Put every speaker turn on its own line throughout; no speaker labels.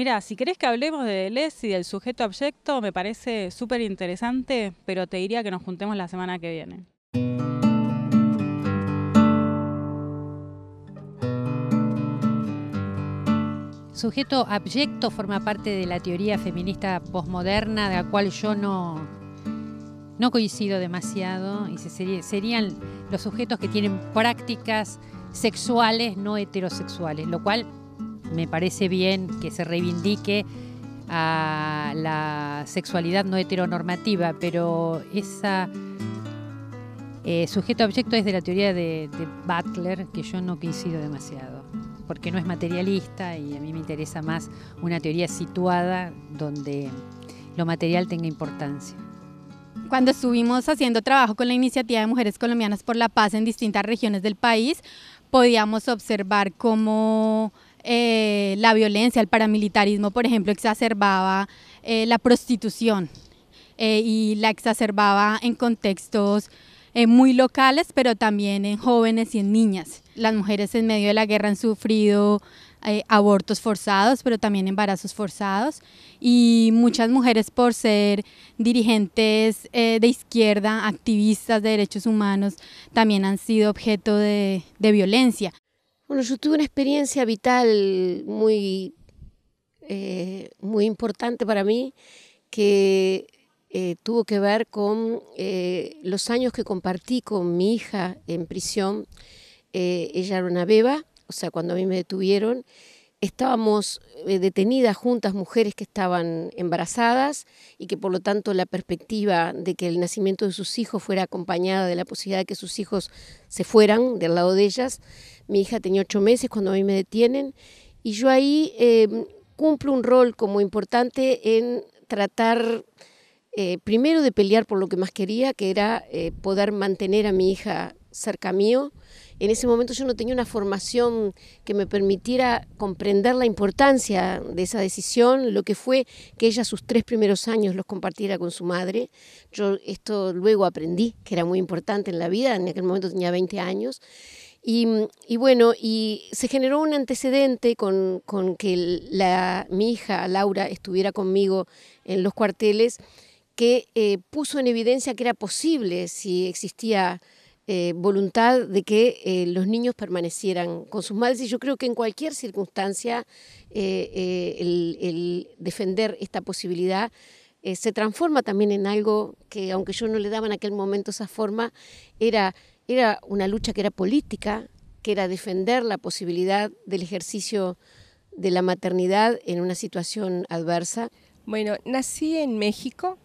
Mira, si querés que hablemos de Deleuze y del sujeto abyecto, me parece súper interesante, pero te diría que nos juntemos la semana que viene. Sujeto abyecto forma parte de la teoría feminista posmoderna, de la cual yo no, no coincido demasiado, y serían los sujetos que tienen prácticas sexuales no heterosexuales, lo cual me parece bien que se reivindique a la sexualidad no heteronormativa, pero esa eh, sujeto objeto es de la teoría de, de, Butler, que yo no coincido demasiado, porque no es materialista y a mí me interesa más una teoría situada donde lo material tenga importancia. Cuando estuvimos haciendo trabajo con la iniciativa de Mujeres Colombianas por la Paz en distintas regiones del país, podíamos observar cómo eh, la violencia, el paramilitarismo, por ejemplo, exacerbaba eh, la prostitución eh, y la exacerbaba en contextos muy locales, pero también en jóvenes y en niñas. Las mujeres en medio de la guerra han sufrido abortos forzados, pero también embarazos forzados. Y muchas mujeres por ser dirigentes de izquierda, activistas de derechos humanos, también han sido objeto de violencia. Bueno, yo tuve una experiencia
vital muy, eh, muy importante para mí que eh, tuvo que ver con eh, los años que compartí con mi hija en prisión. ella era una beba, o sea, cuando a mí me detuvieron, estábamos eh, detenidas juntas mujeres que estaban embarazadas y que por lo tanto la perspectiva de que el nacimiento de sus hijos fuera acompañada de la posibilidad de que sus hijos se fueran del lado de ellas. Mi hija tenía ocho meses cuando a mí me detienen y yo ahí em, cumplo un rol como importante en tratar eh, primero de pelear por lo que más quería, que era eh, poder mantener a mi hija cerca mío. En ese momento yo no tenía una formación que me permitiera comprender la importancia de esa decisión, lo que fue que ella sus tres primeros años los compartiera con su madre. Yo esto luego aprendí, que era muy importante en la vida, en aquel momento tenía 20 años. Y, bueno, y se generó un antecedente con, con que la, mi hija Laura estuviera conmigo en los cuarteles que eh, puso en evidencia que era posible si existía eh, voluntad de que eh, los niños permanecieran con sus madres y yo creo que en cualquier circunstancia eh, el, defender esta posibilidad se transforma también en algo que aunque yo no le daba en aquel momento esa forma, era, era una lucha que era política, que era defender la posibilidad del ejercicio de la maternidad en una situación adversa. Bueno, nací en México,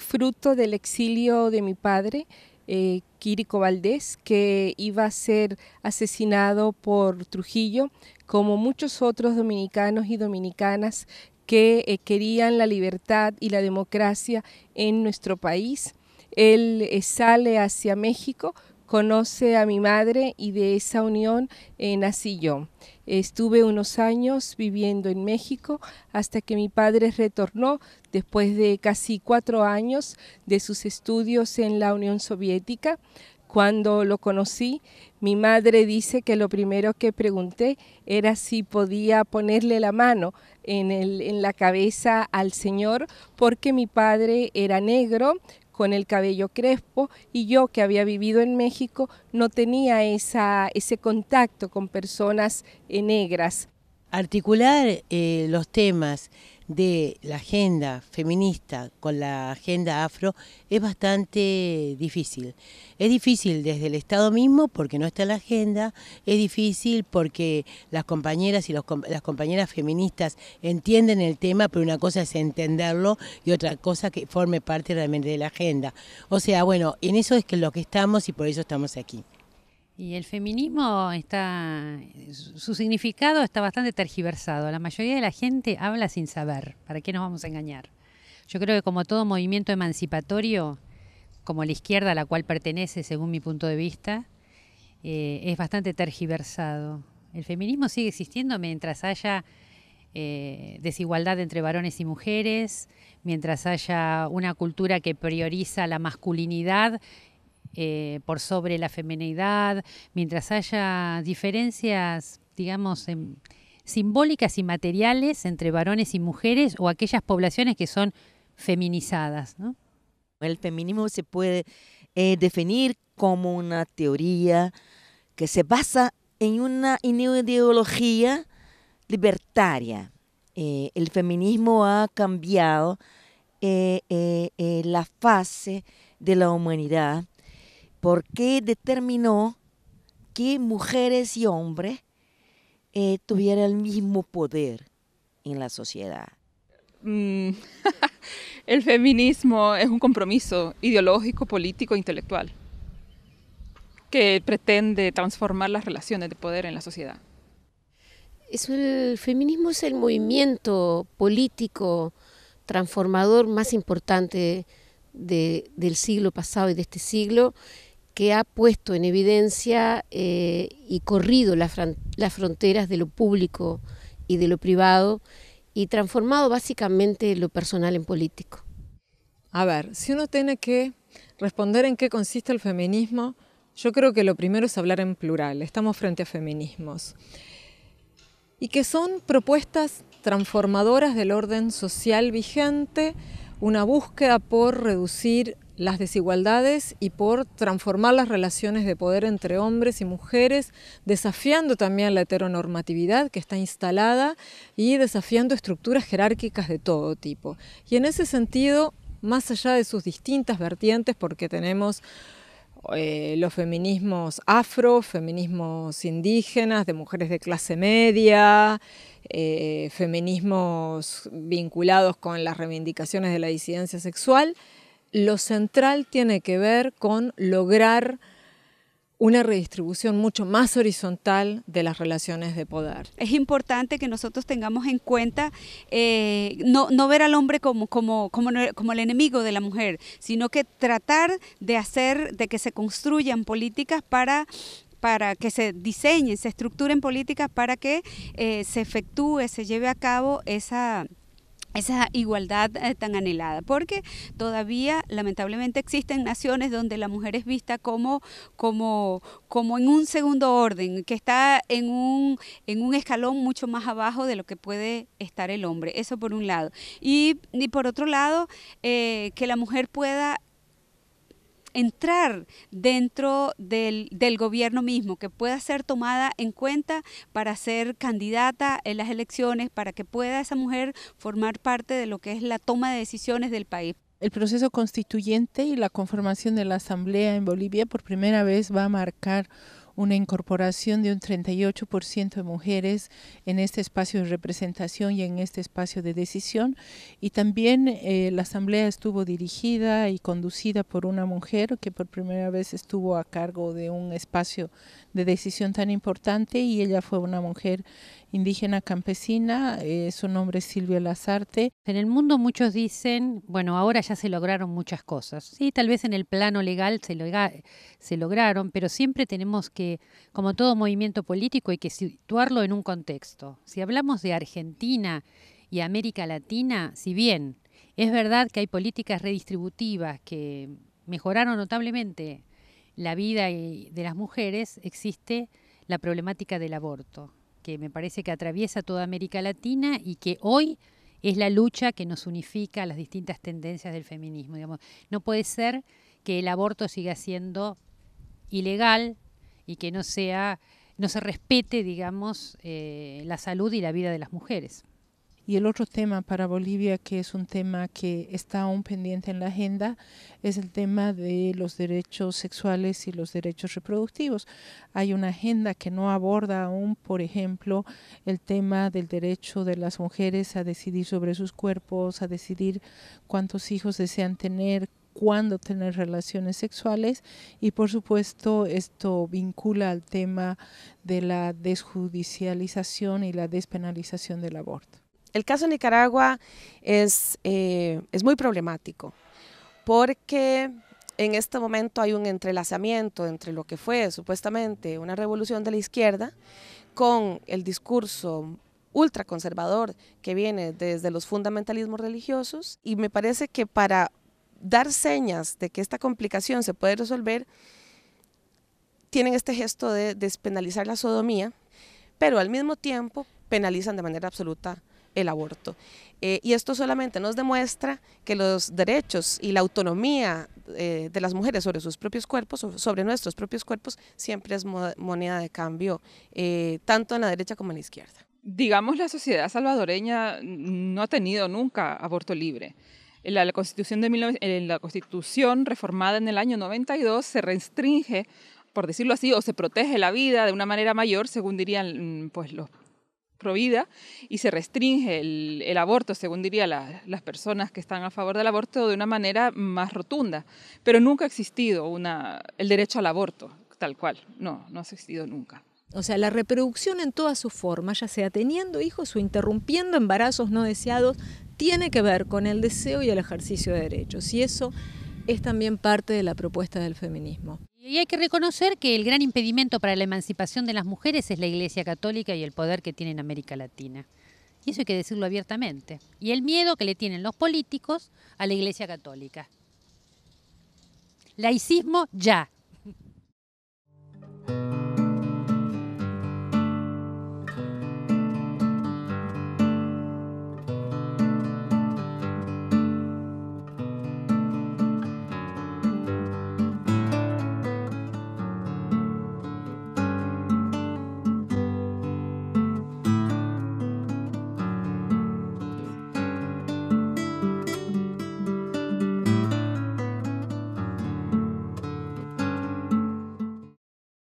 fruto del exilio de mi padre eh,
Quirico Valdés, que iba a ser asesinado por Trujillo, como muchos otros dominicanos y dominicanas que eh, querían la libertad y la democracia en nuestro país. Él eh, sale hacia México conoce a mi madre y de esa unión eh, nací yo. Estuve unos años viviendo en México hasta que mi padre retornó después de casi cuatro años de sus estudios en la Unión Soviética. Cuando lo conocí, mi madre dice que lo primero que pregunté era si podía ponerle la mano en la cabeza al Señor porque mi padre era negro con el cabello crespo y yo que había
vivido en México no tenía ese contacto con personas eh, negras. Articular eh, los temas de la agenda feminista con la agenda afro es bastante difícil. Es difícil desde el Estado mismo porque no está en la agenda, es difícil porque las compañeras y las compañeras feministas entienden el tema, pero una cosa es entenderlo y otra cosa que forme parte realmente de la agenda. O sea, bueno, en eso es que lo que estamos y por eso estamos aquí.
Y el feminismo está, su significado está bastante tergiversado. La mayoría de la gente habla sin saber. ¿Para qué nos vamos a engañar? Yo creo que como todo movimiento emancipatorio, como la izquierda a la cual pertenece, según mi punto de vista, eh, es bastante tergiversado. El feminismo sigue existiendo mientras haya eh, desigualdad entre varones y mujeres, mientras haya una cultura que prioriza la masculinidad eh, por sobre la feminidad mientras haya diferencias, digamos, em, simbólicas y materiales entre varones y mujeres o aquellas poblaciones que son feminizadas. El feminismo se puede eh, definir como una teoría que se basa en una ideología
libertaria. Eh, el feminismo ha cambiado la fase de la humanidad ¿Por qué determinó que mujeres y hombres eh, tuvieran el mismo poder en la sociedad. Mm.
el feminismo es un compromiso ideológico, político, intelectual que pretende transformar las relaciones de poder en la sociedad.
Es el feminismo es el movimiento político transformador más importante del siglo pasado y de este siglo que ha puesto en evidencia eh, y corrido las fronteras de lo público y de lo privado y transformado básicamente lo personal en político. A ver, si uno tiene que responder en qué consiste el
feminismo, yo creo que lo primero es hablar en plural, estamos frente a feminismos, y que son propuestas transformadoras del orden social vigente, una búsqueda por reducir las desigualdades y por transformar las relaciones de poder entre hombres y mujeres, desafiando también la heteronormatividad que está instalada y desafiando estructuras jerárquicas de todo tipo. Y en ese sentido, más allá de sus distintas vertientes, porque tenemos eh, los feminismos afro, feminismos indígenas, de mujeres de clase media, eh, feminismos vinculados con las reivindicaciones de la disidencia sexual, lo central tiene que ver con lograr una redistribución mucho más horizontal de las relaciones de poder. Es importante que nosotros tengamos en cuenta eh, no, ver al hombre como, como, como, el enemigo de la mujer, sino que tratar de hacer, de que se construyan políticas para para que se diseñen, se estructuren políticas para que eh, se efectúe, se lleve a cabo esa, esa igualdad eh, tan anhelada, porque todavía lamentablemente existen naciones donde la mujer es vista como, como, como en un segundo orden, que está en un, en un escalón mucho más abajo de lo que puede estar el hombre, eso por un lado. Y, por otro lado, eh, que la mujer pueda entrar dentro del, del gobierno mismo, que pueda ser tomada en cuenta para ser candidata en las elecciones, para que pueda esa mujer formar parte de lo que es la toma de
decisiones del país. El proceso constituyente y la conformación de la Asamblea en Bolivia por primera vez va a marcar una incorporación de un 38% de mujeres en este espacio de representación y en este espacio de decisión. Y también eh, la asamblea estuvo dirigida y conducida por una mujer que por primera vez estuvo a cargo de un espacio de decisión tan importante y ella fue una mujer
indígena campesina, eh, su nombre es Silvia Lazarte. En el mundo muchos dicen, bueno, ahora ya se lograron muchas cosas. Sí, tal vez en el plano legal se, se lograron, pero siempre tenemos que, como todo movimiento político, hay que situarlo en un contexto. Si hablamos de Argentina y América Latina, si bien es verdad que hay políticas redistributivas que mejoraron notablemente la vida de las mujeres, existe la problemática del aborto que me parece que atraviesa toda América Latina y que hoy es la lucha que nos unifica a las distintas tendencias del feminismo. Digamos, no puede ser que el aborto siga siendo ilegal y que no sea, no se respete, digamos, eh, la salud y la vida de las mujeres.
Y el otro tema para Bolivia, que es un tema que está aún pendiente en la agenda, es el tema de los derechos sexuales y los derechos reproductivos. Hay una agenda que no aborda aún, por ejemplo, el tema del derecho de las mujeres a decidir sobre sus cuerpos, a decidir cuántos hijos desean tener, cuándo tener relaciones sexuales y por supuesto esto vincula al tema de la desjudicialización y la despenalización del aborto. El caso de Nicaragua es, eh, es muy problemático porque en este momento hay un entrelazamiento entre lo que fue supuestamente una revolución de la izquierda con el discurso ultraconservador que viene desde los fundamentalismos religiosos y me parece que para dar señas de que esta complicación se puede resolver, tienen este gesto de despenalizar la sodomía, pero al mismo tiempo penalizan de manera absoluta el aborto. Eh, y esto solamente nos demuestra que los derechos y la autonomía eh, de las mujeres sobre sus propios cuerpos, sobre nuestros propios cuerpos, siempre es moneda de cambio, eh, tanto en la derecha como en la izquierda. Digamos, la sociedad salvadoreña no ha tenido nunca aborto libre. En la, constitución, de la constitución reformada en el año 92 se restringe por decirlo así, o se protege la vida de una manera mayor, según dirían mm, pues, los vida y se restringe el, aborto, según diría las personas que están a favor del aborto, de una manera más rotunda. Pero nunca ha existido el derecho al aborto, tal cual. No, no ha existido nunca.
O sea, la reproducción en todas sus formas, ya sea teniendo hijos o interrumpiendo embarazos no deseados, tiene que ver con el deseo y el ejercicio de derechos. Y eso es también parte de la propuesta del feminismo.
Y hay que reconocer que el gran impedimento para la emancipación de las mujeres es la Iglesia Católica y el poder que tiene en América Latina. Y eso hay que decirlo abiertamente. Y el miedo que le tienen los políticos a la Iglesia Católica. Laicismo ya.